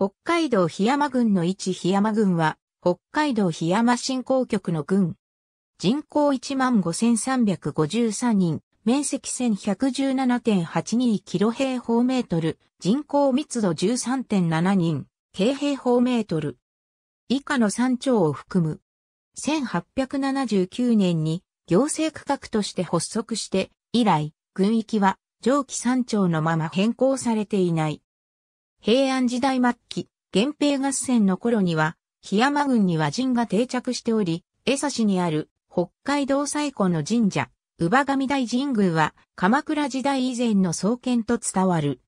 北海道檜山郡の一檜山郡は、北海道檜山振興局の郡。人口15,353人、面積1117.82平方メートル、人口密度13.7人、京平方メートル。以下の山町を含む。1879年に行政区画として発足して、以来、郡域は上記山町のまま変更されていない。平安時代末期、源平合戦の頃には、檜山郡には神が定着しており、江差市にある北海道最古の神社、宇波神大神宮は鎌倉時代以前の創建と伝わる。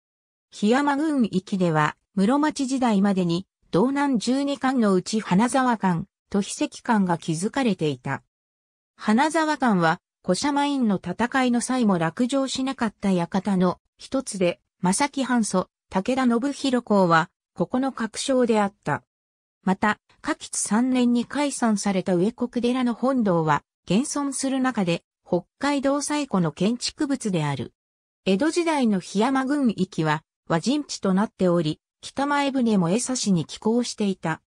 檜山郡域では室町時代までに道南十二間のうち花沢間と秘石間が築かれていた。花沢間は古社マインの戦いの際も落城しなかった館の一つで、正木半祖、武田信弘公は、ここの確証であった。また、下吉3年に解散された上国寺の本堂は、現存する中で、北海道最古の建築物である。江戸時代の檜山郡域は、和人地となっており、北前船も江差に寄港していた。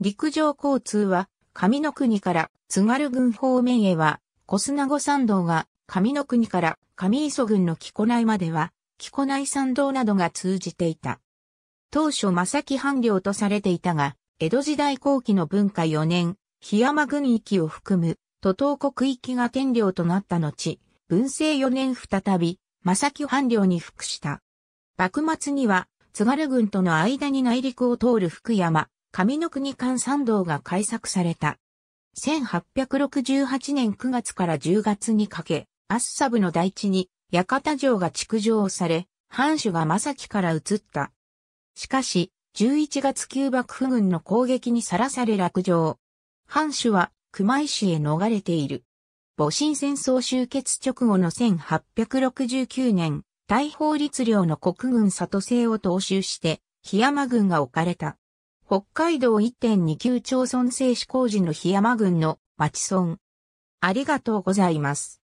陸上交通は、上の国から津軽郡方面へは、小砂子山道が、上の国から上磯郡の木古内までは、木古内参道などが通じていた。当初正木藩領とされていたが、江戸時代後期の文化4年、檜山郡域を含む、都東国域が天領となった後、文政4年再び、正木藩領に服した。幕末には、津軽軍との間に内陸を通る福山、上の国間参道が開削された。1868年9月から10月にかけ、アッサブの大地に館城が築城され、藩主が正木から移った。しかし、11月旧幕府軍の攻撃にさらされ落城。藩主は熊井市へ逃れている。戊辰戦争終結直後の1869年、大法律令の国軍里政を踏襲して、檜山軍が置かれた。北海道1.29町村制止工事の檜山軍の町村。ありがとうございます。